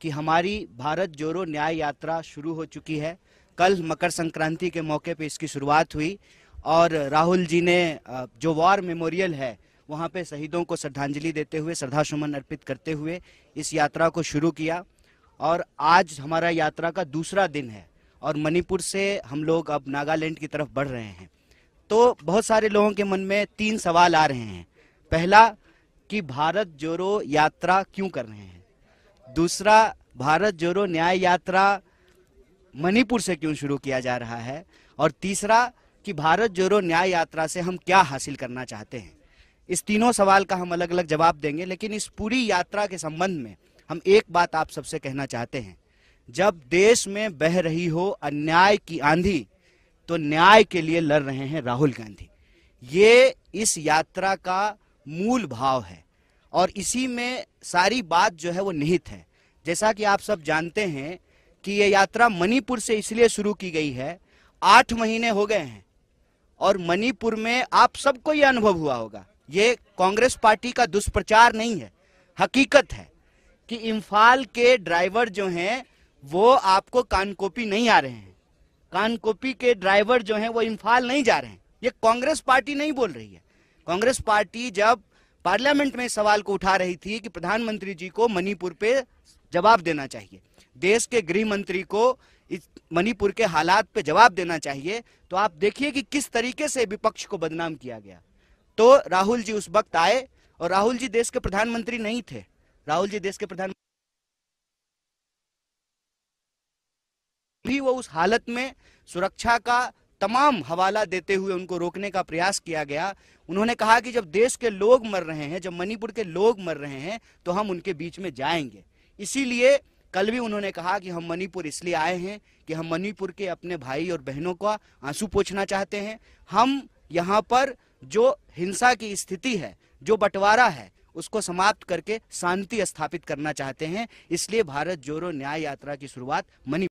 कि हमारी भारत जोरो न्याय यात्रा शुरू हो चुकी है कल मकर संक्रांति के मौके पे इसकी शुरुआत हुई और राहुल जी ने जो वॉर मेमोरियल है वहाँ पे शहीदों को श्रद्धांजलि देते हुए श्रद्धासुमन अर्पित करते हुए इस यात्रा को शुरू किया और आज हमारा यात्रा का दूसरा दिन है और मणिपुर से हम लोग अब नागालैंड की तरफ बढ़ रहे हैं तो बहुत सारे लोगों के मन में तीन सवाल आ रहे हैं पहला कि भारत जोरो यात्रा क्यों कर रहे हैं दूसरा भारत जोड़ो न्याय यात्रा मणिपुर से क्यों शुरू किया जा रहा है और तीसरा कि भारत जोड़ो न्याय यात्रा से हम क्या हासिल करना चाहते हैं इस तीनों सवाल का हम अलग अलग जवाब देंगे लेकिन इस पूरी यात्रा के संबंध में हम एक बात आप सबसे कहना चाहते हैं जब देश में बह रही हो अन्याय की आंधी तो न्याय के लिए लड़ रहे हैं राहुल गांधी ये इस यात्रा का मूल भाव है और इसी में सारी बात जो है वो निहित है जैसा कि आप सब जानते हैं कि ये यात्रा मणिपुर से इसलिए शुरू की गई है आठ महीने हो गए हैं और मणिपुर में आप सबको ये अनुभव हुआ होगा ये कांग्रेस पार्टी का दुष्प्रचार नहीं है हकीकत है कि इम्फाल के ड्राइवर जो हैं वो आपको कानकोपी नहीं आ रहे हैं कानकोपी के ड्राइवर जो हैं वो इम्फाल नहीं जा रहे हैं ये कांग्रेस पार्टी नहीं बोल रही है कांग्रेस पार्टी जब पार्लियामेंट में सवाल को उठा रही थी कि प्रधानमंत्री जी को मणिपुर पे जवाब देना चाहिए देश के गृह मंत्री को मणिपुर के हालात पे जवाब देना चाहिए तो आप देखिए कि किस तरीके से विपक्ष को बदनाम किया गया तो राहुल जी उस वक्त आए और राहुल जी देश के प्रधानमंत्री नहीं थे राहुल जी देश के प्रधान भी वो उस हालत में सुरक्षा का तमाम हवाला देते हुए उनको रोकने का प्रयास किया गया उन्होंने कहा कि जब देश के लोग मर रहे हैं जब मणिपुर के लोग मर रहे हैं तो हम उनके बीच में जाएंगे इसीलिए कल भी उन्होंने कहा कि हम मणिपुर इसलिए आए हैं कि हम मणिपुर के अपने भाई और बहनों का आंसू पोछना चाहते हैं हम यहाँ पर जो हिंसा की स्थिति है जो बंटवारा है उसको समाप्त करके शांति स्थापित करना चाहते हैं इसलिए भारत जोरो न्याय यात्रा की शुरुआत मणिपुर